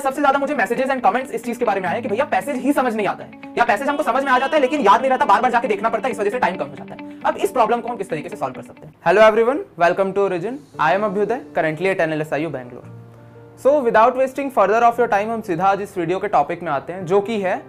सबसे ज्यादा मुझे मैसेजेस एंड कमेंट्स इस चीज के बारे में आए कि भैया पैसेज ही समझ नहीं आता है या पैसेज हमको समझ में आ जाता है लेकिन याद नहीं रहता बार बार जाके देखना पड़ता है इस वजह से टाइम कम हो जाता है अब इस प्रॉब्लम को हम किस तरीके से सॉल्व कर सकते हैं hello everyone welcome to origin I am Abhyudaya currently at NLSIU Bangalore so without wasting further of your time हम सीधा आज इस वीडियो के टॉपिक में आते हैं जो कि है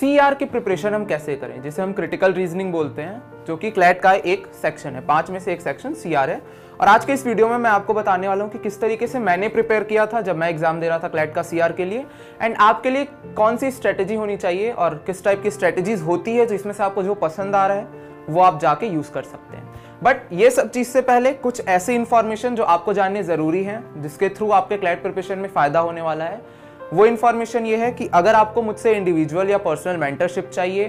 सी आर की प्रिपरेशन हम कैसे करें जिसे हम क्रिटिकल रीजनिंग बोलते हैं जो कि क्लैट का एक सेक्शन है पांच में से एक सेक्शन सी आर है और आज के इस वीडियो में मैं आपको बताने वाला हूँ कि किस तरीके से मैंने प्रिपेयर किया था जब मैं एग्जाम दे रहा था क्लैट का सी आर के लिए एंड आपके लिए कौन सी स्ट्रेटेजी होनी चाहिए और किस टाइप की स्ट्रेटेजीज होती है जिसमें से आपको जो पसंद आ रहा है वो आप जाके यूज़ कर सकते हैं बट ये सब चीज़ से पहले कुछ ऐसी इन्फॉर्मेशन जो आपको जानने ज़रूरी है जिसके थ्रू आपके क्लैट प्रिपरेशन में फ़ायदा होने वाला है वो इन्फॉर्मेशन ये है कि अगर आपको मुझसे इंडिविजुअल या पर्सनल मेंटरशिप चाहिए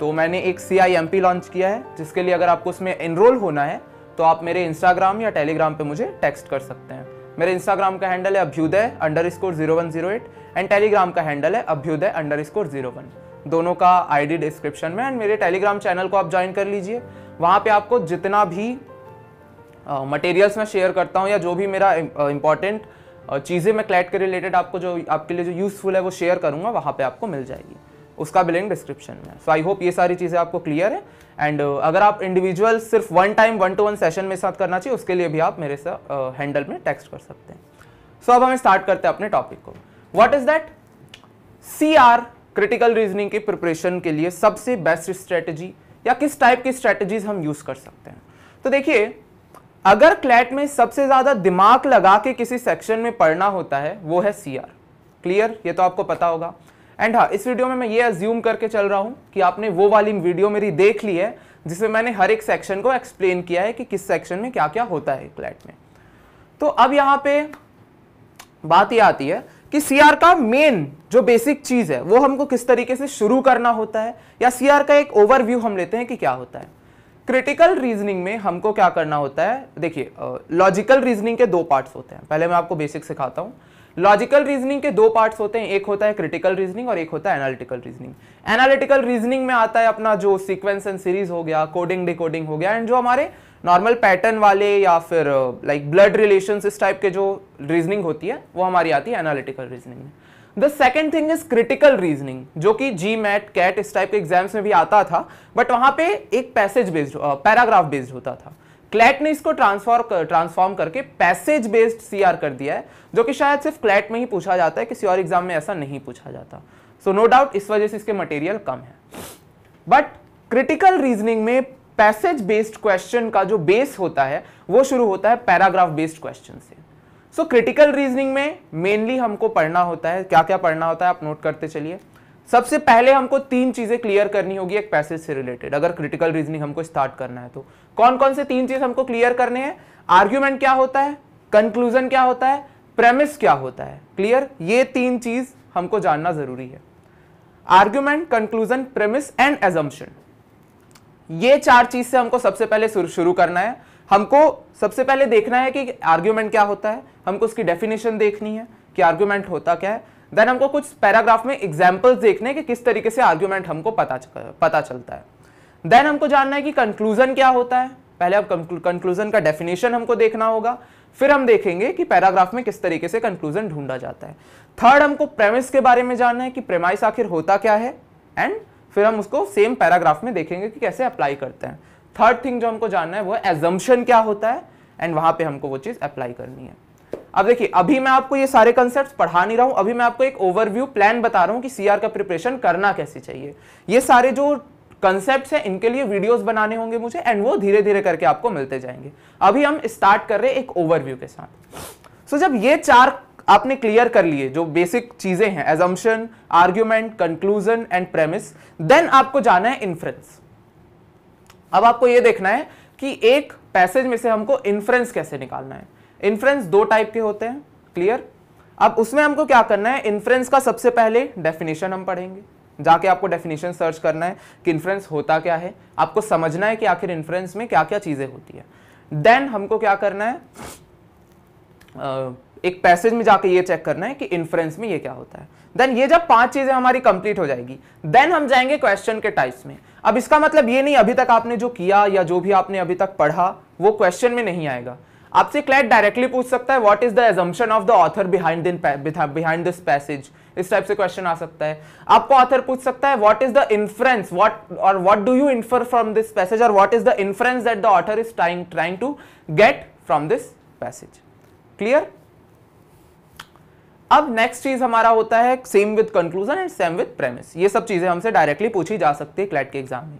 तो मैंने एक सी लॉन्च किया है जिसके लिए अगर आपको उसमें इनरोल होना है तो आप मेरे इंस्टाग्राम या टेलीग्राम पे मुझे टेक्स्ट कर सकते हैं मेरे इंस्टाग्राम का हैंडल है Abhyudaya underscore zero one zero eight and Telegram का हैंडल है Abhyudaya underscore zero one दोनों का आईडी डिस्क्रिप्शन में एंड मेरे टेलीग्राम चैनल को आप ज्वाइन कर लीजिए वहाँ पे आपको जितना भी मटेरियल्स uh, मैं शेयर करता हूँ या जो भी मेरा इंपॉर्टेंट uh, चीज़ें मैं क्लैट के रिलेटेड आपको जो आपके लिए जो यूज़फुल है वो शेयर करूँगा वहाँ पर आपको मिल जाएगी उसका भी लिंक डिस्क्रिप्शन में सो आई होप ये सारी चीज़ें आपको क्लियर है एंड uh, अगर आप इंडिविजुअल सिर्फ one time one to one session मेरे साथ करना चाहिए उसके लिए भी आप मेरे साथ हैंडल uh, में टेक्स्ट कर सकते हैं सो so, अब हम स्टार्ट करते हैं अपने टॉपिक को what is that C R critical reasoning के प्रिपरेशन के लिए सबसे बेस्ट स्ट्रेटजी या किस टाइप की स्ट्रेटजीज हम यूज़ कर सकते हैं तो देखिए अगर क्लैट में सबसे ज़्यादा दिमाग लगा के किसी सेक्शन में पढ़ना होता है वो है सी क्लियर ये तो आपको पता होगा एंड हाँ इस वीडियो में मैं ये अज्यूम करके चल रहा हूँ कि आपने वो वाली वीडियो मेरी देख ली है जिसमें मैंने हर एक सेक्शन को एक्सप्लेन किया है कि किस सेक्शन में क्या क्या होता है क्लैट में तो अब यहाँ पे बात ये आती है कि सीआर का मेन जो बेसिक चीज है वो हमको किस तरीके से शुरू करना होता है या सीआर का एक ओवरव्यू हम लेते हैं कि क्या होता है क्रिटिकल रीजनिंग में हमको क्या करना होता है देखिए लॉजिकल रीजनिंग के दो पार्ट्स होते हैं पहले मैं आपको बेसिक सिखाता हूँ लॉजिकल रीजनिंग के दो पार्ट्स होते हैं एक होता है क्रिटिकल रीजनिंग और एक होता है एनालिटिकल रीजनिंग एनालिटिकल रीजनिंग में आता है अपना जो सीक्वेंस एंड सीरीज हो गया कोडिंग डिकोडिंग हो गया एंड जो हमारे नॉर्मल पैटर्न वाले या फिर लाइक ब्लड रिलेशन इस टाइप के जो रीजनिंग होती है वो हमारी आती है एनालिटिकल रीजनिंग में the second thing is critical reasoning जो कि जी मैट कैट इस टाइप के एग्जाम्स में भी आता था बट वहां पे एक पैसेज बेस्ड पैराग्राफ बेस्ड होता था क्लैट ने इसको ट्रांसफॉर्म ट्रांसफॉर्म करके पैसेज बेस्ड सीआर कर दिया है जो कि शायद सिर्फ क्लैट में ही पूछा जाता है किसी और एग्जाम में ऐसा नहीं पूछा जाता सो नो डाउट इस वजह से इसके मटेरियल कम है बट क्रिटिकल रीजनिंग में पैसेज बेस्ड क्वेश्चन का जो बेस होता है वो शुरू होता है पैराग्राफ बेस्ड क्वेश्चन से सो क्रिटिकल रीजनिंग में मेनली हमको पढ़ना होता है क्या क्या पढ़ना होता है आप नोट करते चलिए सबसे पहले हमको तीन चीज़ें क्लियर करनी होगी एक पैसेज से रिलेटेड अगर क्रिटिकल रीजनिंग हमको स्टार्ट करना है तो कौन कौन से तीन चीज़ हमको क्लियर करने हैं आर्ग्यूमेंट क्या होता है कंक्लूजन क्या होता है प्रेमिस क्या होता है क्लियर ये तीन चीज़ हमको जानना ज़रूरी है argument conclusion premise and assumption ये चार चीज़ से हमको सबसे पहले शुरू करना है हमको सबसे पहले देखना है कि आर्ग्यूमेंट क्या होता है हमको उसकी डेफिनेशन देखनी है कि आर्ग्यूमेंट होता क्या है देन हमको कुछ पैराग्राफ में एग्जाम्पल्स देखने कि किस तरीके से आर्ग्यूमेंट हमको पता पता चलता है देन हमको जानना है कि कंक्लूजन क्या होता है पहले अब कंक्लूजन का डेफिनेशन हमको देखना होगा फिर हम देखेंगे कि पैराग्राफ में किस तरीके से कंक्लूजन ढूंढा जाता है थर्ड हमको प्रेमिस के बारे में जानना है कि प्रेमाइस आखिर होता क्या है एंड फिर हम उसको सेम पैराग्राफ में देखेंगे कि कैसे अप्लाई करते हैं थर्ड थिंग जो हमको जानना है वो एजम्पन क्या होता है एंड वहां पे हमको वो चीज अप्लाई करनी है अब देखिए अभी मैं आपको ये सारे कंसेप्ट पढ़ा नहीं रहा हूं अभी मैं आपको एक ओवरव्यू प्लान बता रहा हूँ कि सीआर का प्रिपरेशन करना कैसे चाहिए ये सारे जो कंसेप्ट हैं इनके लिए वीडियोस बनाने होंगे मुझे एंड वो धीरे धीरे करके आपको मिलते जाएंगे अभी हम स्टार्ट कर रहे हैं एक ओवरव्यू के साथ सो so, जब ये चार आपने क्लियर कर लिए जो बेसिक चीजें हैं assumption argument conclusion and premise then आपको जाना है इन्फ्रेंस अब आपको यह देखना है कि एक पैसेज में से हमको इन्फ्रेंस कैसे निकालना है इन्फ्रेंस दो टाइप के होते हैं क्लियर अब उसमें हमको क्या करना है इन्फ्रेंस का सबसे पहले डेफिनेशन हम पढ़ेंगे जाके आपको डेफिनेशन सर्च करना है कि इन्फ्रेंस होता क्या है आपको समझना है कि आखिर इन्फ्रेंस में क्या क्या चीज़ें होती है देन हमको क्या करना है एक पैसेज में जाके ये चेक करना है कि इन्फ्रेंस में ये क्या होता है देन ये जब पांच चीजें हमारी कंप्लीट हो जाएगी देन हम जाएंगे क्वेश्चन के टाइप्स में अब इसका मतलब ये नहीं अभी तक आपने जो किया या जो भी आपने अभी तक पढ़ा वो क्वेश्चन में नहीं आएगा आपसे क्लैट डायरेक्टली पूछ सकता है what is the assumption of the author behind behind this passage इस टाइप से क्वेश्चन आ सकता है आपको ऑथर पूछ सकता है what is the inference what और what do you infer from this passage और what is the inference that the author is trying trying to get from this passage clear अब नेक्स्ट चीज हमारा होता है same with conclusion and same with premise ये सब चीजें हमसे डायरेक्टली पूछी जा सकती है क्लैट के एग्जाम में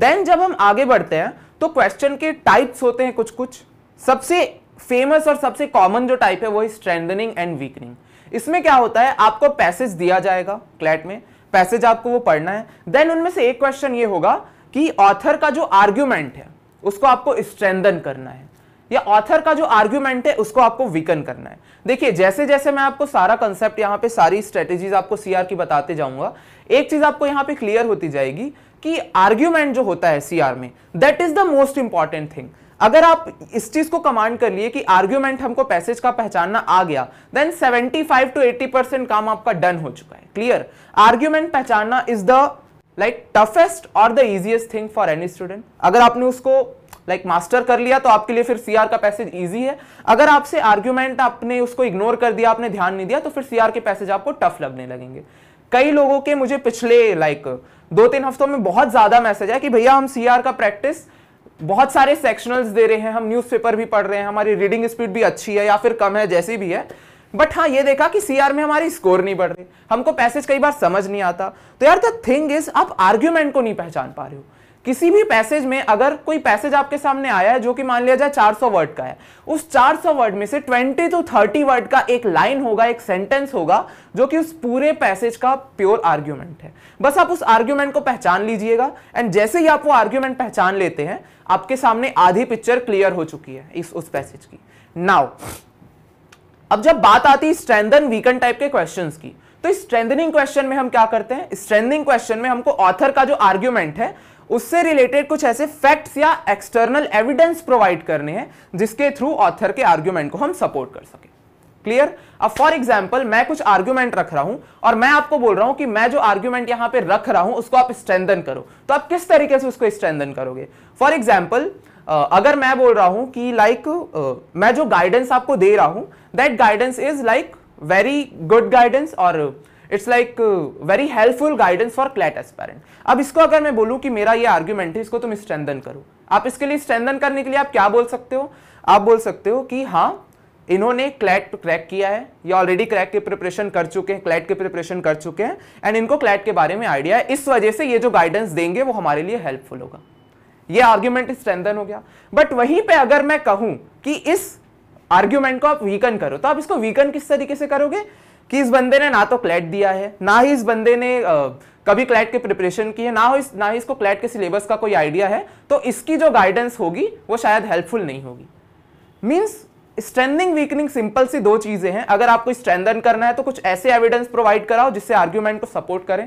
देन जब हम आगे बढ़ते हैं तो क्वेश्चन के टाइप्स होते हैं कुछ कुछ सबसे फेमस और सबसे कॉमन जो टाइप है वो है स्ट्रेंथनिंग एंड वीकनिंग इसमें क्या होता है आपको पैसेज दिया जाएगा क्लैट में पैसेज आपको वो पढ़ना है देन उनमें से एक क्वेश्चन ये होगा कि ऑथर का जो आर्ग्यूमेंट है उसको आपको स्ट्रेंदन करना है या ऑथर का जो आर्ग्यूमेंट है उसको आपको वीकन करना है देखिए जैसे जैसे मैं आपको सारा कंसेप्ट यहाँ पे सारी स्ट्रेटेजीज आपको सीआर की बताते जाऊंगा एक चीज आपको यहाँ पे क्लियर होती जाएगी कि आर्ग्यूमेंट जो होता है सीआर में that is the most important thing अगर आप इस चीज को कमांड कर लिए कि आर्ग्यूमेंट हमको पैसेज का पहचानना आ गया देन 75 टू 80 परसेंट काम आपका डन हो चुका है क्लियर आर्ग्यूमेंट पहचानना इज द लाइक टफेस्ट और the easiest thing for any student अगर आपने उसको लाइक like मास्टर कर लिया तो आपके लिए फिर सीआर का पैसेज इजी है अगर आपसे आर्ग्यूमेंट आपने उसको इग्नोर कर दिया आपने ध्यान नहीं दिया तो फिर सीआर के पैसेज आपको टफ लगने लगेंगे कई लोगों के मुझे पिछले लाइक like, दो तीन हफ्तों में बहुत ज्यादा मैसेज है कि भैया हम सीआर का प्रैक्टिस बहुत सारे सेक्शनल्स दे रहे हैं हम न्यूज़पेपर भी पढ़ रहे हैं हमारी रीडिंग स्पीड भी अच्छी है या फिर कम है जैसी भी है बट हाँ ये देखा कि सीआर में हमारी स्कोर नहीं बढ़ रही हमको पैसेज कई बार समझ नहीं आता तो यार द थिंग इज आप आर्ग्यूमेंट को नहीं पहचान पा रहे हो किसी भी पैसेज में अगर कोई पैसेज आपके सामने आया है जो कि मान लिया जाए 400 वर्ड का है उस 400 वर्ड में से 20 टू 30 वर्ड का एक लाइन होगा एक सेंटेंस होगा जो कि उस पूरे पैसेज का प्योर आर्ग्यूमेंट है बस आप उस आर्ग्यूमेंट को पहचान लीजिएगा एंड जैसे ही आप वो आर्ग्यूमेंट पहचान लेते हैं आपके सामने आधी पिक्चर क्लियर हो चुकी है इस उस पैसेज की नाउ अब जब बात आती है स्ट्रेंदन वीकन टाइप के क्वेश्चन की तो इस स्ट्रेंथनिंग क्वेश्चन में हम क्या करते हैं स्ट्रेंथनिंग क्वेश्चन में हमको ऑथर का जो आर्ग्यूमेंट है उससे रिलेटेड कुछ ऐसे फैक्ट्स या एक्सटर्नल एविडेंस प्रोवाइड करने हैं जिसके थ्रू ऑथर के आर्ग्यूमेंट को हम सपोर्ट कर सके क्लियर अब फॉर एग्जाम्पल मैं कुछ आर्ग्यूमेंट रख रहा हूं और मैं आपको बोल रहा हूं कि मैं जो आर्ग्यूमेंट यहां पे रख रहा हूं उसको आप स्ट्रेंदन करो तो आप किस तरीके से उसको स्ट्रेंदन करोगे फॉर एग्जाम्पल अगर मैं बोल रहा हूं कि लाइक like, uh, मैं जो गाइडेंस आपको दे रहा हूं that guidance is like very good guidance और it's like very helpful guidance for CLAT aspirant अब इसको अगर मैं बोलूँ कि मेरा ये आर्ग्यूमेंट है इसको तुम स्ट्रेंदन करो आप इसके लिए स्ट्रेंदन करने के लिए आप क्या बोल सकते हो आप बोल सकते हो कि हाँ इन्होंने क्लैट क्रैक किया है या ऑलरेडी क्रैक के प्रिपरेशन कर चुके हैं क्लैट के प्रिपरेशन कर चुके हैं एंड इनको क्लैट के बारे में आइडिया है इस वजह से ये जो गाइडेंस देंगे वो हमारे लिए हेल्पफुल होगा ये आर्ग्यूमेंट स्ट्रेंदन हो गया बट वहीं पे अगर मैं कहूँ कि इस आर्ग्यूमेंट को आप वीकन करो तो आप इसको वीकन किस तरीके से करोगे कि इस बंदे ने ना तो क्लैट दिया है ना ही इस बंदे ने आ, कभी क्लैट की प्रिपरेशन की है ना हो इस ना ही इसको क्लैट के सिलेबस का कोई आइडिया है तो इसकी जो गाइडेंस होगी वो शायद हेल्पफुल नहीं होगी मीन्स स्ट्रेंथनिंग वीकनिंग सिंपल सी दो चीज़ें हैं अगर आपको स्ट्रेंदन करना है तो कुछ ऐसे एविडेंस प्रोवाइड कराओ जिससे आर्ग्यूमेंट को सपोर्ट करें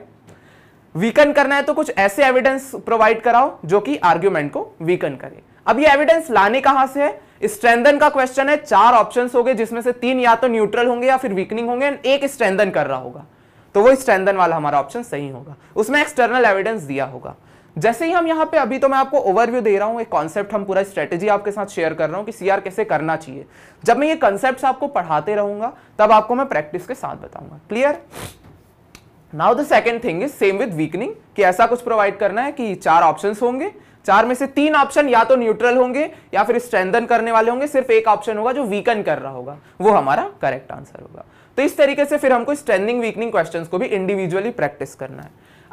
वीकन करना है तो कुछ ऐसे एविडेंस प्रोवाइड कराओ जो कि आर्ग्यूमेंट को वीकन करे अब ये एविडेंस लाने कहां से है स्ट्रेंदन का क्वेश्चन है चार ऑप्शन हो गए जिसमें से तीन या तो न्यूट्रल होंगे या फिर वीकनिंग होंगे एक स्ट्रेंदन कर रहा होगा तो वो स्ट्रेंदन वाला हमारा ऑप्शन सही होगा उसमें एक्सटर्नल एविडेंस दिया होगा जैसे ही हम यहाँ पे अभी तो मैं आपको ओवरव्यू दे रहा हूँ एक कॉन्सेप्ट हम पूरा स्ट्रेटेजी आपके साथ शेयर कर रहा हूँ कि सीआर कैसे करना चाहिए जब मैं ये कॉन्सेप्ट्स आपको पढ़ाते रहूंगा तब आपको मैं प्रैक्टिस के साथ बताऊंगा clear now the second thing is same with weakening कि ऐसा कुछ प्रोवाइड करना है कि चार ऑप्शन होंगे चार में से तीन ऑप्शन या तो न्यूट्रल होंगे या फिर स्ट्रेंथन करने वाले होंगे सिर्फ एक ऑप्शन होगा जो वीकन कर रहा होगा वो हमारा करेक्ट आंसर होगा तो इस तरीके से फिर हमको स्ट्रेंथनिंग वीकनिंग क्वेश्चंस को भी इंडिविजुअली प्रैक्टिस करना है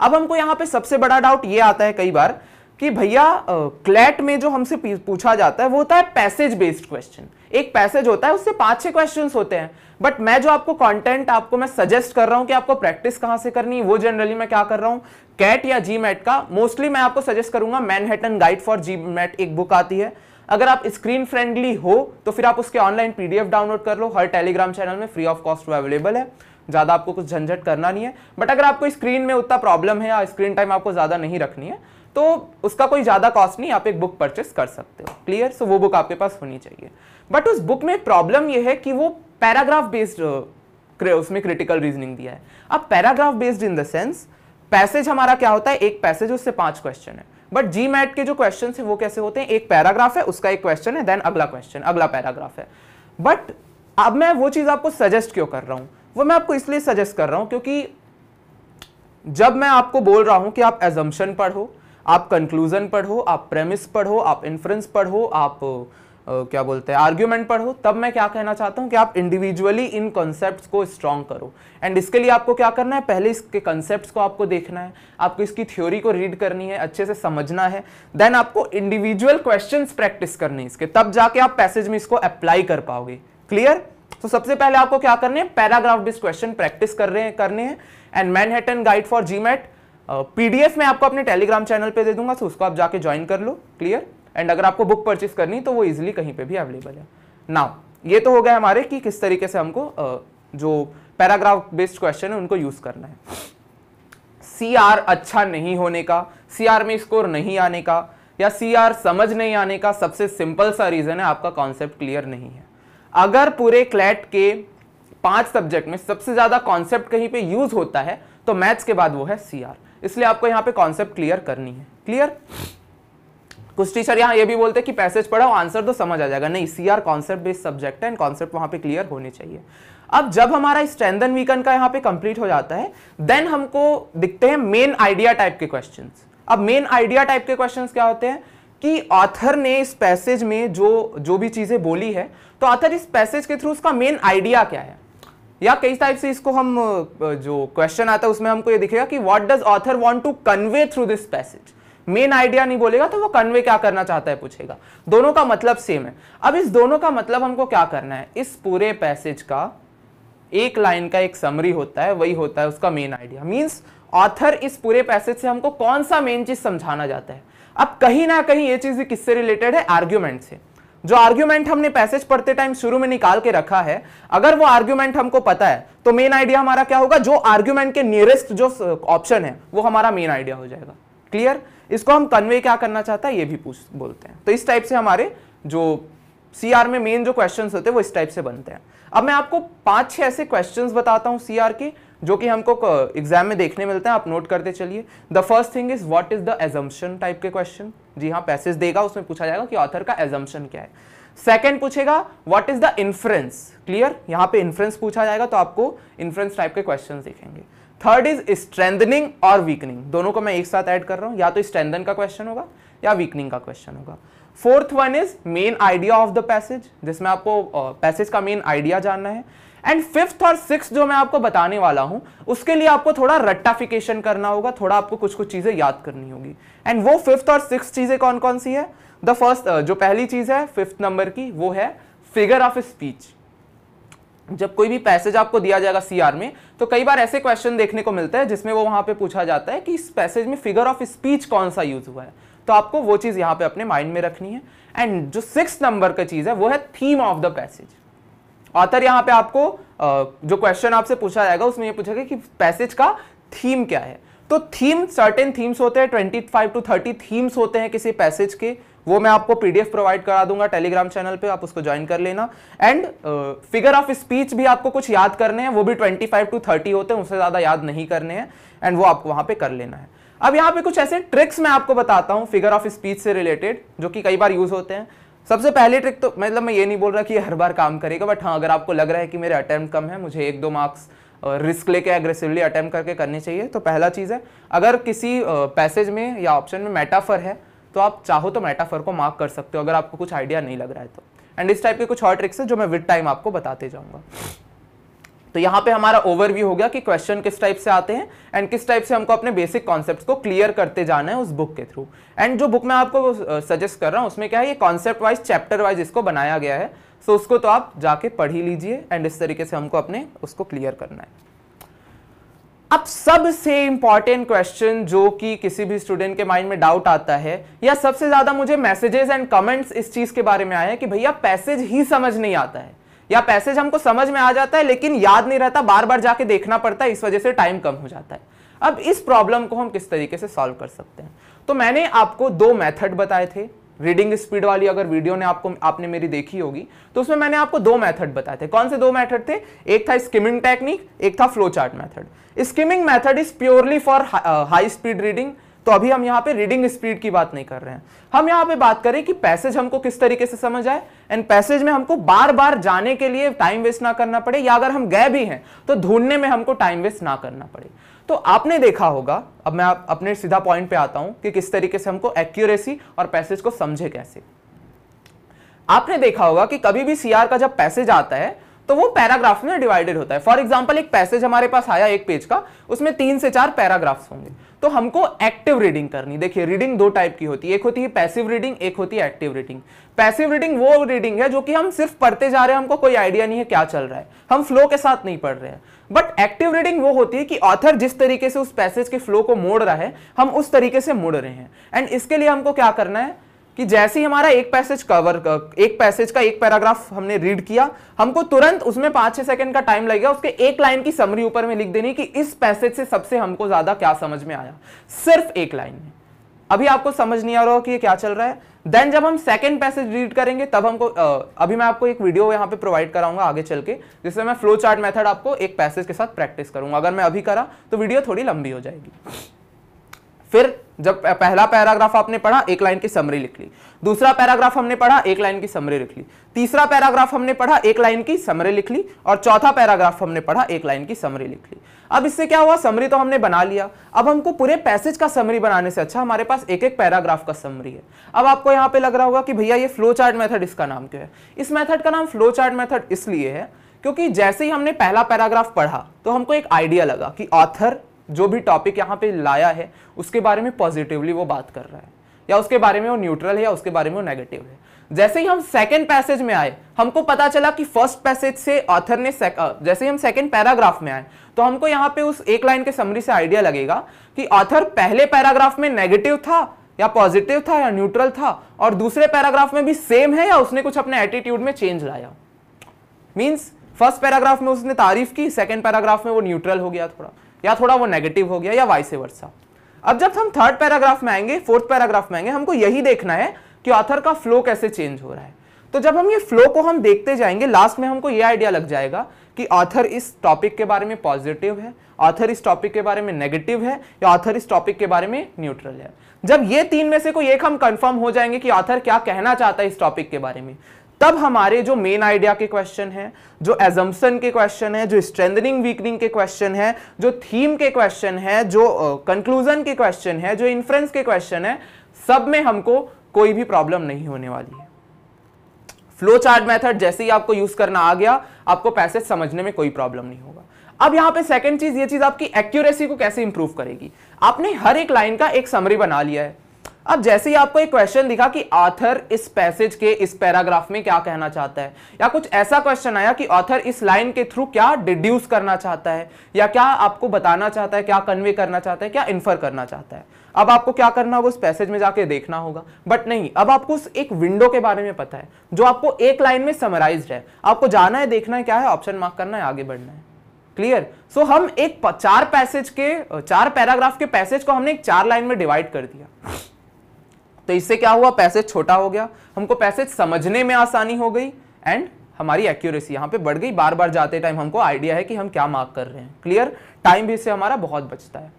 अब हमको यहाँ पे सबसे बड़ा डाउट ये आता है कई बार कि भैया क्लैट में जो हमसे पूछा जाता है वो होता है पैसेज बेस्ड क्वेश्चन एक पैसेज होता है उससे पांच छह क्वेश्चंस होते हैं बट मैं जो आपको कंटेंट आपको मैं सजेस्ट कर रहा हूं कि आपको प्रैक्टिस कहां से करनी है वो जनरली मैं क्या कर रहा हूं कैट या जी मैट का मोस्टली मैं आपको सजेस्ट करूंगा Manhattan guide for GMAT एक बुक आती है अगर आप स्क्रीन फ्रेंडली हो तो फिर आप उसके ऑनलाइन पीडीएफ डाउनलोड कर लो हर टेलीग्राम चैनल में फ्री ऑफ कॉस्ट अवेलेबल है ज़्यादा आपको कुछ झंझट करना नहीं है बट अगर आपको स्क्रीन में उतना प्रॉब्लम है या स्क्रीन टाइम आपको ज़्यादा नहीं रखनी है तो उसका कोई ज़्यादा कॉस्ट नहीं आप एक बुक परचेस कर सकते हो क्लियर सो वो बुक आपके पास होनी चाहिए बट उस बुक में प्रॉब्लम ये है कि वो पैराग्राफ बेस्ड उसमें क्रिटिकल रीजनिंग दिया है अब paragraph based in the sense passage हमारा क्या होता है एक पैसेज उससे पांच क्वेश्चन है बट जी मैट के जो क्वेश्चन है वो कैसे होते हैं एक पैराग्राफ है उसका एक क्वेश्चन है देन अगला क्वेश्चन अगला पैराग्राफ है बट अब मैं वो चीज़ आपको सजेस्ट क्यों कर रहा हूं वो मैं आपको इसलिए सजेस्ट कर रहा हूं क्योंकि जब मैं आपको बोल रहा हूं कि आप एजम्पन पढ़ो आप कंक्लूजन पढ़ो आप प्रेमिस पढ़ो आप इन्फ्रेंस पढ़ो आप Uh, क्या बोलते हैं आर्ग्यूमेंट पढ़ो तब मैं क्या कहना चाहता हूं कि आप इंडिविजुअली इन कॉन्सेप्ट को स्ट्रॉन्ग करो एंड इसके लिए आपको क्या करना है पहले इसके कॉन्सेप्ट को आपको देखना है आपको इसकी थ्योरी को रीड करनी है अच्छे से समझना है देन आपको इंडिविजुअल क्वेश्चन प्रैक्टिस करनी इसके तब जाके आप पैसेज में इसको अप्लाई कर पाओगे क्लियर तो सबसे पहले आपको क्या करने हैं पैराग्राफ बेस्ड क्वेश्चन प्रैक्टिस कर रहे हैं करने हैं and Manhattan guide for GMAT PDF में आपको अपने टेलीग्राम चैनल पे दे दूंगा तो उसको आप जाके ज्वाइन कर लो क्लियर एंड अगर आपको बुक परचेस करनी तो वो इजिली कहीं पे भी अवेलेबल है नाउ ये तो हो गया हमारे कि किस तरीके से हमको uh, जो पैराग्राफ बेस्ड क्वेश्चन है उनको यूज करना है सी अच्छा नहीं होने का सी में स्कोर नहीं आने का या सी आर समझ नहीं आने का सबसे सिंपल सा रीजन है आपका कॉन्सेप्ट क्लियर नहीं है अगर पूरे क्लैट के पांच सब्जेक्ट में सबसे ज्यादा कॉन्सेप्ट कहीं पे यूज होता है तो मैथ्स के बाद वो है सीआर इसलिए आपको यहां पे कॉन्सेप्ट क्लियर करनी है क्लियर कुछ टीचर यहां ये भी बोलते हैं कि पैसेज पढ़ाओ आंसर तो समझ आ जाएगा नहीं सीआर कॉन्सेप्ट बेस्ड सब्जेक्ट है एंड कॉन्सेप्ट वहां पे क्लियर होने चाहिए अब जब हमारा स्ट्रेंथ एंड वीकन का यहां पे कंप्लीट हो जाता है देन हमको दिखते हैं मेन आइडिया टाइप के क्वेश्चन अब मेन आइडिया टाइप के क्वेश्चन क्या होते हैं कि ऑथर ने इस पैसेज में जो जो भी चीज़ें बोली है तो ऑथर इस पैसेज के थ्रू उसका मेन आइडिया क्या है या कई टाइप से इसको हम जो क्वेश्चन आता है उसमें हमको ये दिखेगा कि what does author want to convey through this passage main idea नहीं बोलेगा तो वो कन्वे क्या करना चाहता है पूछेगा दोनों का मतलब सेम है अब इस दोनों का मतलब हमको क्या करना है इस पूरे पैसेज का एक लाइन का एक समरी होता है वही होता है उसका मेन आइडिया मीन्स ऑथर इस पूरे पैसेज से हमको कौन सा मेन चीज समझाना चाहता है अब कहीं ना कहीं ये चीज किससे रिलेटेड है आर्ग्यूमेंट से जो आर्ग्यूमेंट हमने पैसेज पढ़ते टाइम शुरू में निकाल के रखा है अगर वो आर्ग्यूमेंट हमको पता है तो मेन आइडिया हमारा क्या होगा जो आर्ग्यूमेंट के नियरेस्ट जो ऑप्शन है वो हमारा मेन आइडिया हो जाएगा क्लियर इसको हम कन्वे क्या करना चाहता है ये भी पूछ बोलते हैं तो इस टाइप से हमारे जो सीआर में मेन जो क्वेश्चन होते हैं वो इस टाइप से बनते हैं अब मैं आपको पांच छह ऐसे क्वेश्चन बताता हूँ सीआर के जो कि हमको एग्जाम में देखने मिलते हैं आप नोट करते चलिए the first thing is what is the assumption type के क्वेश्चन जी हाँ पैसेज देगा उसमें पूछा जाएगा कि ऑथर का एजम्पन क्या है सेकेंड पूछेगा what is the inference clear यहाँ पे इन्फ्रेंस पूछा जाएगा तो आपको इन्फ्रेंस टाइप के क्वेश्चन देखेंगे थर्ड इज स्ट्रेंथनिंग और वीकनिंग दोनों को मैं एक साथ ऐड कर रहा हूँ या तो स्ट्रेंथन का क्वेश्चन होगा या वीकनिंग का क्वेश्चन होगा fourth one is main idea of the passage जिसमें आपको पैसेज uh, का मेन आइडिया जानना है एंड फिफ्थ और सिक्स जो मैं आपको बताने वाला हूं उसके लिए आपको थोड़ा रट्टाफिकेशन करना होगा थोड़ा आपको कुछ कुछ चीजें याद करनी होगी एंड वो फिफ्थ और सिक्स चीजें कौन कौन सी है द फर्स्ट uh, जो पहली चीज है फिफ्थ नंबर की वो है फिगर ऑफ स्पीच जब कोई भी पैसेज आपको दिया जाएगा सीआर में तो कई बार ऐसे क्वेश्चन देखने को मिलता है जिसमें वो वहां पे पूछा जाता है कि इस पैसेज में फिगर ऑफ स्पीच कौन सा यूज हुआ है तो आपको वो चीज यहाँ पे अपने माइंड में रखनी है एंड जो सिक्स नंबर का चीज है वो है theme of the passage author यहां पे आपको जो क्वेश्चन आपसे पूछा जाएगा उसमें ये पूछेगा कि पैसेज का थीम क्या है तो थीम सर्टेन थीम्स होते हैं twenty five to thirty themes होते हैं किसी पैसेज के वो मैं आपको पीडीएफ प्रोवाइड करा दूंगा टेलीग्राम चैनल पे आप उसको ज्वाइन कर लेना एंड फिगर ऑफ स्पीच भी आपको कुछ याद करने हैं वो भी 25 टू 30 होते हैं उससे ज़्यादा याद नहीं करने हैं एंड वो आपको वहां पे कर लेना है अब यहां पे कुछ ऐसे ट्रिक्स मैं आपको बताता हूं फिगर ऑफ स्पीच से रिलेटेड जो कि कई बार यूज़ होते हैं सबसे पहले ट्रिक तो मतलब मैं ये नहीं बोल रहा कि ये हर बार काम करेगा बट हाँ अगर आपको लग रहा है कि मेरे अटैम्प्ट कम है मुझे एक दो मार्क्स रिस्क लेके एग्रेसिवली अटैम्प्ट करके करनी चाहिए तो पहला चीज़ है अगर किसी पैसेज में या ऑप्शन में मेटाफर है तो आप चाहो तो मेटाफर को मार्क कर सकते हो अगर आपको कुछ आइडिया नहीं लग रहा है तो एंड इस टाइप के कुछ और ट्रिक्स है जो मैं विद टाइम आपको बताते जाऊँगा तो यहाँ पे हमारा ओवरव्यू हो गया कि क्वेश्चन किस टाइप से आते हैं एंड किस टाइप से हमको अपने बेसिक कॉन्सेप्ट को क्लियर करते जाना है उस बुक के थ्रू एंड जो बुक मैं आपको सजेस्ट कर रहा हूँ उसमें क्या है ये कॉन्सेप्ट वाइज चैप्टर वाइज इसको बनाया गया है सो so, उसको तो आप जाके पढ़ ही लीजिए एंड इस तरीके से हमको अपने उसको क्लियर करना है अब सबसे इंपॉर्टेंट क्वेश्चन जो कि किसी भी स्टूडेंट के माइंड में डाउट आता है या सबसे ज्यादा मुझे मैसेजेस एंड कमेंट्स इस चीज के बारे में आया है कि भैया पैसेज ही समझ नहीं आता है या पैसेज हमको समझ में आ जाता है लेकिन याद नहीं रहता बार बार जाके देखना पड़ता है इस वजह से टाइम कम हो जाता है अब इस प्रॉब्लम को हम किस तरीके से सॉल्व कर सकते हैं तो मैंने आपको दो मेथड बताए थे रीडिंग स्पीड वाली अगर वीडियो ने आपको आपने मेरी देखी होगी तो उसमें मैंने आपको दो मेथड बताए थे कौन से दो मेथड थे एक था स्किमिंग टेक्निक एक था flow chart method skimming method is purely for high speed reading तो अभी हम यहाँ पे रीडिंग स्पीड की बात नहीं कर रहे हैं हम यहाँ पे बात करें कि पैसेज हमको किस तरीके से समझ आए एंड पैसेज में हमको बार बार जाने के लिए टाइम वेस्ट ना करना पड़े या अगर हम गए भी हैं तो ढूंढने में हमको टाइम वेस्ट ना करना पड़े तो आपने देखा होगा अब मैं अपने सीधा पॉइंट पे आता हूं कि किस तरीके से हमको एक्यूरेसी और पैसेज को समझे कैसे आपने देखा होगा कि कभी भी सीआर का जब पैसेज आता है तो वो पैराग्राफ में डिवाइडेड होता है फॉर एग्जाम्पल एक पैसेज हमारे पास आया एक पेज का उसमें तीन से चार पैराग्राफ्स होंगे तो हमको एक्टिव रीडिंग करनी देखिए रीडिंग दो टाइप की होती है एक होती है पैसिव रीडिंग एक होती है एक्टिव रीडिंग पैसिव रीडिंग वो रीडिंग है जो कि हम सिर्फ पढ़ते जा रहे हैं हमको कोई आइडिया नहीं है क्या चल रहा है हम फ्लो के साथ नहीं पढ़ रहे हैं बट एक्टिव रीडिंग वो होती है कि ऑथर जिस तरीके से उस पैसेज के फ्लो को मोड़ रहा है हम उस तरीके से मोड़ रहे हैं एंड इसके लिए हमको क्या करना है कि जैसे ही हमारा एक पैसेज कवर एक पैसेज का एक पैराग्राफ हमने रीड किया हमको तुरंत उसमें पांच छह सेकंड का टाइम लगेगा उसके एक लाइन की समरी ऊपर में लिख देनी कि इस पैसेज से सबसे हमको ज्यादा क्या समझ में आया सिर्फ एक लाइन में अभी आपको समझ नहीं आ रहा कि ये क्या चल रहा है देन जब हम सेकंड पैसेज रीड करेंगे तब हमको अभी मैं आपको एक वीडियो यहाँ पे प्रोवाइड कराऊंगा आगे चल के जिससे मैं फ्लो चार्ट मेथड आपको एक पैसेज के साथ प्रैक्टिस करूंगा अगर मैं अभी करा तो वीडियो थोड़ी लंबी हो जाएगी फिर जब पहला पैराग्राफ आपने पढ़ा एक लाइन की समरी लिख ली दूसरा पैराग्राफ हमने पढ़ा एक लाइन की समरी लिख ली तीसरा पैराग्राफ हमने पढ़ा एक लाइन की समरी लिख ली और चौथा पैराग्राफ हमने पढ़ा एक लाइन की समरी लिख ली अब इससे क्या हुआ समरी तो हमने बना लिया अब हमको पूरे पैसेज का समरी बनाने से अच्छा हमारे पास एक एक पैराग्राफ का समरी है अब आपको यहाँ पे लग रहा होगा कि भैया ये फ्लो चार्ट मैथड इसका नाम क्यों है इस मैथड का नाम फ्लो चार्ट मैथड इसलिए है क्योंकि जैसे ही हमने पहला पैराग्राफ पढ़ा तो हमको एक आइडिया लगा कि ऑथर जो भी टॉपिक यहाँ पे लाया है उसके बारे में पॉजिटिवली वो बात कर रहा है या उसके बारे में वो न्यूट्रल है या उसके बारे में वो नेगेटिव है जैसे ही हम सेकेंड पैसेज में आए हमको पता चला कि फर्स्ट पैसेज से ऑथर ने जैसे ही हम सेकेंड पैराग्राफ में आए तो हमको यहाँ पे उस एक लाइन के समरी से आइडिया लगेगा कि ऑथर पहले पैराग्राफ में नेगेटिव था या पॉजिटिव था या न्यूट्रल था और दूसरे पैराग्राफ में भी सेम है या उसने कुछ अपने एटीट्यूड में चेंज लाया मीन्स फर्स्ट पैराग्राफ में उसने तारीफ की सेकेंड पैराग्राफ में वो न्यूट्रल हो गया थोड़ा या थोड़ा वो नेगेटिव हो गया या वाइस वर्षा अब जब हम थर्ड पैराग्राफ में आएंगे फोर्थ पैराग्राफ में आएंगे हमको यही देखना है कि ऑथर का फ्लो कैसे चेंज हो रहा है तो जब हम ये फ्लो को हम देखते जाएंगे लास्ट में हमको ये आइडिया लग जाएगा कि ऑथर इस टॉपिक के बारे में पॉजिटिव है ऑथर इस टॉपिक के बारे में नेगेटिव है या ऑथर इस टॉपिक के बारे में न्यूट्रल है जब ये तीन में से कोई एक हम कंफर्म हो जाएंगे कि ऑथर क्या कहना चाहता है इस टॉपिक के बारे में तब हमारे जो मेन आइडिया के क्वेश्चन हैं जो एजम्सन के क्वेश्चन हैं जो स्ट्रेंथनिंग वीकनिंग के क्वेश्चन हैं जो थीम के क्वेश्चन हैं जो कंक्लूजन uh, के क्वेश्चन हैं जो इन्फ्रेंस के क्वेश्चन हैं सब में हमको कोई भी प्रॉब्लम नहीं होने वाली है फ्लो चार्ट मैथड जैसे ही आपको यूज करना आ गया आपको पैसेज समझने में कोई प्रॉब्लम नहीं होगा अब यहां पे सेकंड चीज ये चीज आपकी एक्यूरेसी को कैसे इंप्रूव करेगी आपने हर एक लाइन का एक समरी बना लिया है अब जैसे ही आपको एक क्वेश्चन दिखा कि ऑथर इस पैसेज के इस पैराग्राफ में क्या कहना चाहता है या कुछ ऐसा क्वेश्चन आया कि ऑथर इस लाइन के थ्रू क्या डिड्यूस करना चाहता है या क्या आपको बताना चाहता है क्या कन्वे करना चाहता है क्या इन्फर करना चाहता है अब आपको क्या करना होगा उस पैसेज में जाके देखना होगा बट नहीं अब आपको उस एक विंडो के बारे में पता है जो आपको एक लाइन में समराइज है आपको जाना है देखना है क्या है ऑप्शन मार्क करना है आगे बढ़ना है क्लियर सो हम एक चार पैसेज के चार पैराग्राफ के पैसेज को हमने एक चार लाइन में डिवाइड कर दिया तो इससे क्या हुआ पैसेज छोटा हो गया हमको पैसेज समझने में आसानी हो गई एंड हमारी एक्यूरेसी यहाँ पे बढ़ गई बार बार जाते टाइम हमको आइडिया है कि हम क्या मार्क कर रहे हैं क्लियर टाइम भी इससे हमारा बहुत बचता है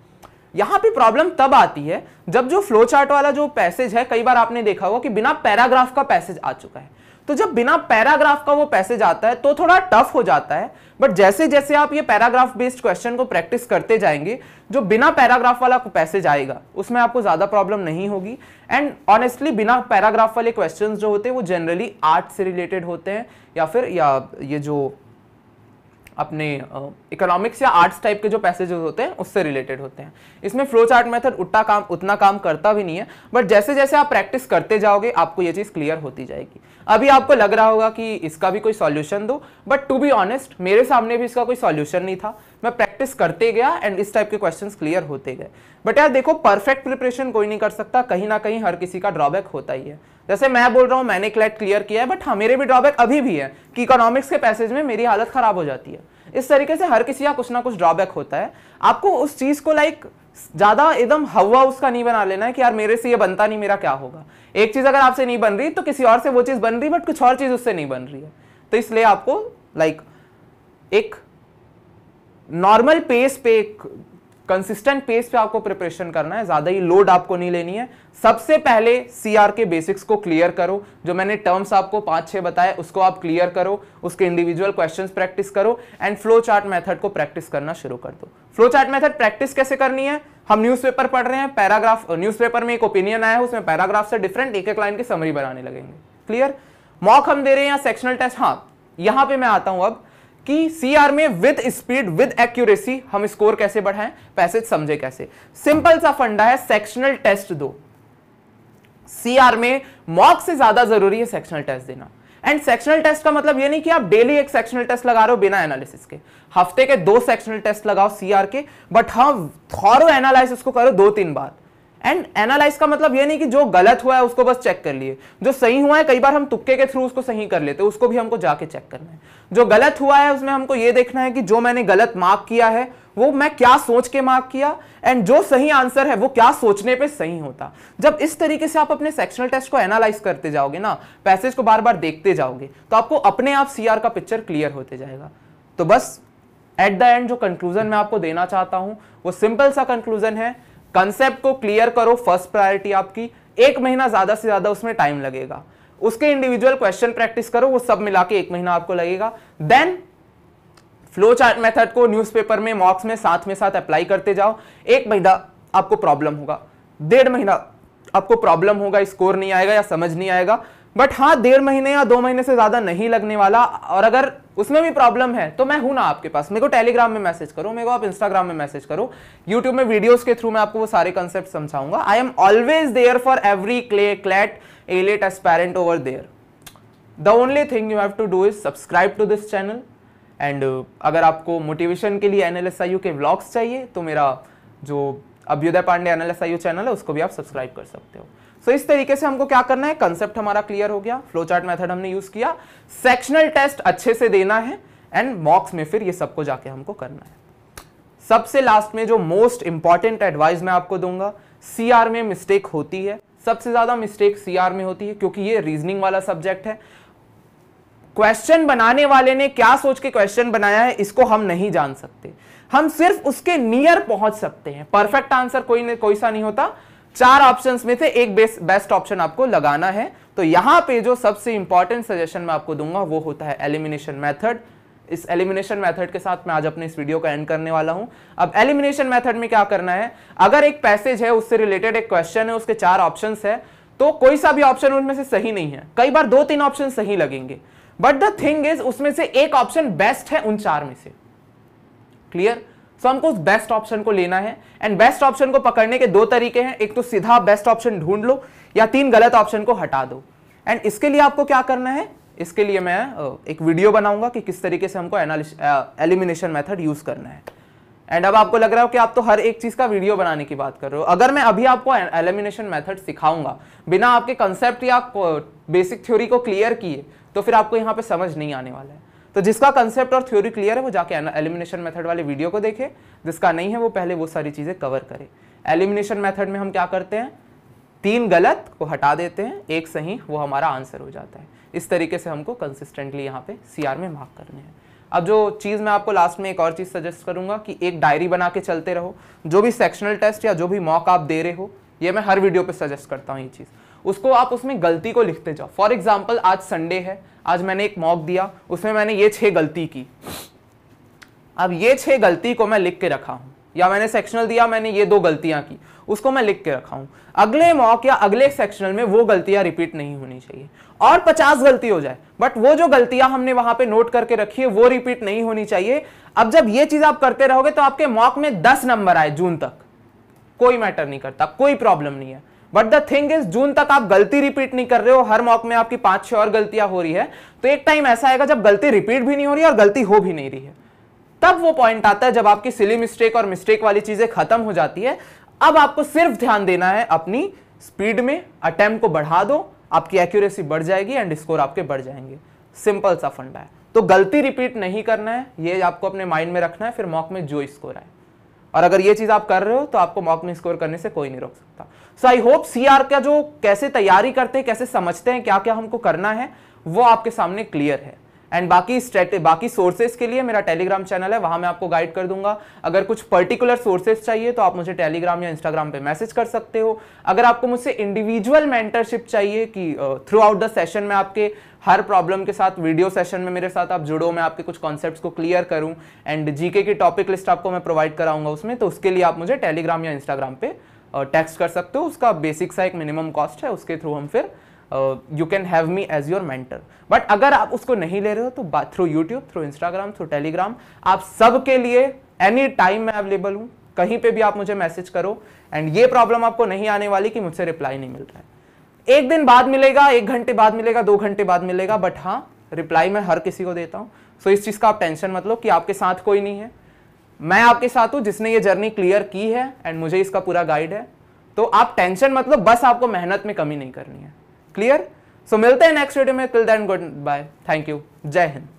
यहाँ पे प्रॉब्लम तब आती है जब जो फ्लो चार्ट वाला जो पैसेज है कई बार आपने देखा होगा कि बिना पैराग्राफ का पैसेज आ चुका है तो जब बिना पैराग्राफ का वो पैसेज आता है तो थोड़ा टफ हो जाता है बट जैसे जैसे आप ये पैराग्राफ बेस्ड क्वेश्चन को प्रैक्टिस करते जाएंगे जो बिना पैराग्राफ वाला पैसेज आएगा उसमें आपको ज़्यादा प्रॉब्लम नहीं होगी एंड ऑनेस्टली बिना पैराग्राफ वाले क्वेश्चन जो होते हैं वो जनरली आर्ट से रिलेटेड होते हैं या फिर या ये जो अपने इकोनॉमिक्स या आर्ट्स टाइप के जो पैसेजेस होते हैं उससे रिलेटेड होते हैं इसमें फ्लो चार्ट मेथड उतना काम उतना काम करता भी नहीं है बट जैसे जैसे आप प्रैक्टिस करते जाओगे आपको ये चीज़ क्लियर होती जाएगी अभी आपको लग रहा होगा कि इसका भी कोई सॉल्यूशन दो बट टू बी ऑनेस्ट मेरे सामने भी इसका कोई सॉल्यूशन नहीं था मैं प्रैक्टिस करते गया एंड इस टाइप के क्वेश्चंस क्लियर होते गए बट यार देखो परफेक्ट प्रिपरेशन कोई नहीं कर सकता कहीं ना कहीं हर किसी का ड्रॉबैक होता ही है जैसे मैं बोल रहा हूँ मैंने क्लैट क्लियर किया है बट हाँ मेरे भी ड्रॉबैक अभी भी है कि इकोनॉमिक्स के पैसेज में मेरी हालत ख़राब हो जाती है इस तरीके से हर किसी का कुछ ना कुछ ड्रॉबैक होता है आपको उस चीज़ को लाइक ज़्यादा एकदम हवा उसका नहीं बना लेना है कि यार मेरे से ये बनता नहीं मेरा क्या होगा एक चीज़ अगर आपसे नहीं बन रही तो किसी और से वो चीज़ बन रही बट कुछ और चीज़ उससे नहीं बन रही है तो इसलिए आपको लाइक एक नॉर्मल पेस पे कंसिस्टेंट पेस पे आपको प्रिपरेशन करना है ज़्यादा ही लोड आपको नहीं लेनी है सबसे पहले सीआर के बेसिक्स को क्लियर करो जो मैंने टर्म्स आपको पांच छह बताए उसको आप क्लियर करो उसके इंडिविजुअल क्वेश्चन प्रैक्टिस करो एंड फ्लो चार्ट मैथड को प्रैक्टिस करना शुरू कर दो फ्लो चार्ट मैथड प्रैक्टिस कैसे करनी है हम न्यूज़पेपर पढ़ रहे हैं पैराग्राफ न्यूज़पेपर में एक ओपिनियन आया है उसमें पैराग्राफ से डिफरेंट एक एक लाइन की समरी बनाने लगेंगे क्लियर मॉक हम दे रहे हैं या सेक्शनल टेस्ट हाँ यहां पर मैं आता हूं अब कि सीआर में विद स्पीड विद एक्यूरेसी हम स्कोर कैसे बढ़ाएं पैसेज समझे कैसे सिंपल सा फंडा है सेक्शनल टेस्ट दो सीआर में मॉक से ज्यादा जरूरी है सेक्शनल टेस्ट देना एंड सेक्शनल टेस्ट का मतलब ये नहीं कि आप डेली एक सेक्शनल टेस्ट लगा रहे हो बिना एनालिसिस के हफ्ते के दो सेक्शनल टेस्ट लगाओ सीआर के बट हाँ थॉरो एनालिसिस को करो दो तीन बार एंड एनालाइज का मतलब ये नहीं कि जो गलत हुआ है उसको बस चेक कर लिए जो सही हुआ है कई बार हम तुक्के के थ्रू उसको सही कर लेते हैं उसको भी हमको जाके चेक करना है जो गलत हुआ है उसमें हमको ये देखना है कि जो मैंने गलत मार्क किया है वो मैं क्या सोच के मार्क किया एंड जो सही आंसर है वो क्या सोचने पे सही होता जब इस तरीके से आप अपने सेक्शनल टेस्ट को एनालाइज करते जाओगे ना पैसेज को बार बार देखते जाओगे तो आपको अपने आप सी का पिक्चर क्लियर होते जाएगा तो बस एट द एंड जो कंक्लूजन मैं आपको देना चाहता हूँ वो सिंपल सा कंक्लूजन है कंसेप्ट को क्लियर करो फर्स्ट प्रायोरिटी आपकी एक महीना ज्यादा से ज्यादा उसमें टाइम लगेगा उसके इंडिविजुअल क्वेश्चन प्रैक्टिस करो वो सब मिला के एक महीना आपको लगेगा देन फ्लो चार्ट मेथड को न्यूज़पेपर में मॉक्स में साथ में साथ अप्लाई करते जाओ एक महीना आपको प्रॉब्लम होगा डेढ़ महीना आपको प्रॉब्लम होगा स्कोर नहीं आएगा या समझ नहीं आएगा बट हाँ डेढ़ महीने या दो महीने से ज़्यादा नहीं लगने वाला और अगर उसमें भी प्रॉब्लम है तो मैं हूँ ना आपके पास मेरे को टेलीग्राम में मैसेज करो मेरे को आप इंस्टाग्राम में मैसेज करो यूट्यूब में वीडियोस के थ्रू मैं आपको वो सारे कंसेप्ट समझाऊंगा I am always there for every cla CLAT AILET aspirant over there the only thing you have to do is subscribe to this channel and अगर आपको मोटिवेशन के लिए यू के ब्लॉग्स चाहिए तो मेरा जो अभ्युदय पांडे एन चैनल है उसको भी आप सब्सक्राइब कर सकते हो सो so, इस तरीके से हमको क्या करना है कंसेप्ट हमारा क्लियर हो गया फ्लो चार्ट मैथड हमने यूज किया सेक्शनल टेस्ट अच्छे से देना है एंड मॉक्स में फिर ये सबको जाके हमको करना है सबसे लास्ट में जो मोस्ट इंपॉर्टेंट एडवाइस मैं आपको दूंगा सीआर में मिस्टेक होती है सबसे ज्यादा मिस्टेक सीआर में होती है क्योंकि ये रीजनिंग वाला सब्जेक्ट है क्वेश्चन बनाने वाले ने क्या सोच के क्वेश्चन बनाया है इसको हम नहीं जान सकते हम सिर्फ उसके नियर पहुंच सकते हैं परफेक्ट आंसर कोई न, कोई सा नहीं होता चार ऑप्शन में से एक बेस्ट ऑप्शन आपको लगाना है तो यहां पे जो सबसे इंपॉर्टेंट सजेशन मैं आपको दूंगा वो होता है एलिमिनेशन मेथड इस एलिमिनेशन मेथड के साथ मैं आज अपने इस वीडियो का एंड करने वाला हूं अब एलिमिनेशन मेथड में क्या करना है अगर एक पैसेज है उससे रिलेटेड एक क्वेश्चन है उसके चार ऑप्शन है तो कोई सा भी ऑप्शन उनमें से सही नहीं है कई बार दो तीन ऑप्शन सही लगेंगे बट द थिंग इज उसमें से एक ऑप्शन बेस्ट है उन चार में से क्लियर सो so, हमको उस बेस्ट ऑप्शन को लेना है एंड बेस्ट ऑप्शन को पकड़ने के दो तरीके हैं एक तो सीधा बेस्ट ऑप्शन ढूंढ लो या तीन गलत ऑप्शन को हटा दो एंड इसके लिए आपको क्या करना है इसके लिए मैं एक वीडियो बनाऊंगा कि किस तरीके से हमको एलिमिनेशन मेथड यूज करना है एंड अब आपको लग रहा हो कि आप तो हर एक चीज का वीडियो बनाने की बात कर रहे हो अगर मैं अभी आपको एलिमिनेशन मेथड सिखाऊंगा बिना आपके कंसेप्ट या बेसिक थ्योरी को क्लियर किए तो फिर आपको यहाँ पे समझ नहीं आने वाला है तो जिसका कंसेप्ट और थ्योरी क्लियर है वो जाके एलिमिनेशन मेथड वाले वीडियो को देखे जिसका नहीं है वो पहले वो सारी चीज़ें कवर करे एलिमिनेशन मेथड में हम क्या करते हैं तीन गलत को हटा देते हैं एक सही वो हमारा आंसर हो जाता है इस तरीके से हमको कंसिस्टेंटली यहाँ पे सी में मार्क करने हैं अब जो चीज़ मैं आपको लास्ट में एक और चीज़ सजेस्ट करूंगा कि एक डायरी बना के चलते रहो जो भी सेक्शनल टेस्ट या जो भी मॉक आप दे रहे हो ये मैं हर वीडियो पे सजेस्ट करता हूँ ये चीज़ उसको आप उसमें गलती को लिखते जाओ फॉर एग्जाम्पल आज संडे है आज मैंने एक मॉक दिया उसमें मैंने ये छह गलती की अब ये छह गलती को मैं लिख के रखा हूं या मैंने सेक्शनल दिया मैंने ये दो गलतियां की उसको मैं लिख के रखा हूं अगले मॉक या अगले सेक्शनल में वो गलतियां रिपीट नहीं होनी चाहिए और पचास गलती हो जाए बट वो जो गलतियां हमने वहां पे नोट करके रखी है वो रिपीट नहीं होनी चाहिए अब जब ये चीज़ आप करते रहोगे तो आपके मॉक में दस नंबर आए जून तक कोई मैटर नहीं करता कोई प्रॉब्लम नहीं है but the thing is June तक आप गलती रिपीट नहीं कर रहे हो हर मॉक में आपकी पांच छह और गलतियां हो रही है तो एक टाइम ऐसा आएगा जब गलती रिपीट भी नहीं हो रही और गलती हो भी नहीं रही है तब वो पॉइंट आता है जब आपकी सिली मिस्टेक और मिस्टेक वाली चीजें खत्म हो जाती है अब आपको सिर्फ ध्यान देना है अपनी स्पीड में अटेम्प को बढ़ा दो आपकी एक्यूरेसी बढ़ जाएगी एंड स्कोर आपके बढ़ जाएंगे सिंपल सा फंडा है तो गलती रिपीट नहीं करना है ये आपको अपने माइंड में रखना है फिर मॉक में जो स्कोर आए और अगर ये चीज़ आप कर रहे हो तो आपको मॉक में स्कोर करने से कोई नहीं रोक सकता सो आई होप सीआर का जो कैसे तैयारी करते हैं कैसे समझते हैं क्या क्या हमको करना है वो आपके सामने क्लियर है एंड बाकी बाकी सोर्सेज के लिए मेरा टेलीग्राम चैनल है वहां मैं आपको गाइड कर दूंगा अगर कुछ पर्टिकुलर सोर्सेज चाहिए तो आप मुझे टेलीग्राम या इंस्टाग्राम पे मैसेज कर सकते हो अगर आपको मुझसे इंडिविजुअल मेंटरशिप चाहिए कि थ्रू आउट द सेशन में आपके हर प्रॉब्लम के साथ वीडियो सेशन में मेरे साथ आप जुड़ो मैं आपके कुछ कॉन्सेप्ट्स को क्लियर करूं एंड जीके की टॉपिक लिस्ट आपको मैं प्रोवाइड कराऊंगा उसमें तो उसके लिए आप मुझे टेलीग्राम या इंस्टाग्राम पे टैक्स कर सकते हो उसका बेसिक सा एक मिनिमम कॉस्ट है उसके थ्रू हम फिर you can have me as your mentor but अगर आप उसको नहीं ले रहे हो तो through YouTube through Instagram through Telegram आप सबके लिए एनी टाइम मैं अवेलेबल हूँ कहीं पे भी आप मुझे मैसेज करो एंड ये प्रॉब्लम आपको नहीं आने वाली कि मुझसे रिप्लाई नहीं मिल रहा है एक दिन बाद मिलेगा एक घंटे बाद मिलेगा दो घंटे बाद मिलेगा बट हाँ रिप्लाई मैं हर किसी को देता हूँ सो so, इस चीज़ का आप टेंशन मतलब कि आपके साथ कोई नहीं है मैं आपके साथ हूं जिसने ये जर्नी क्लियर की है एंड मुझे इसका पूरा गाइड है तो आप टेंशन मतलब बस आपको मेहनत में कमी नहीं करनी है क्लियर सो so, मिलते हैं नेक्स्ट वीडियो में till then goodbye thank you Jai Hind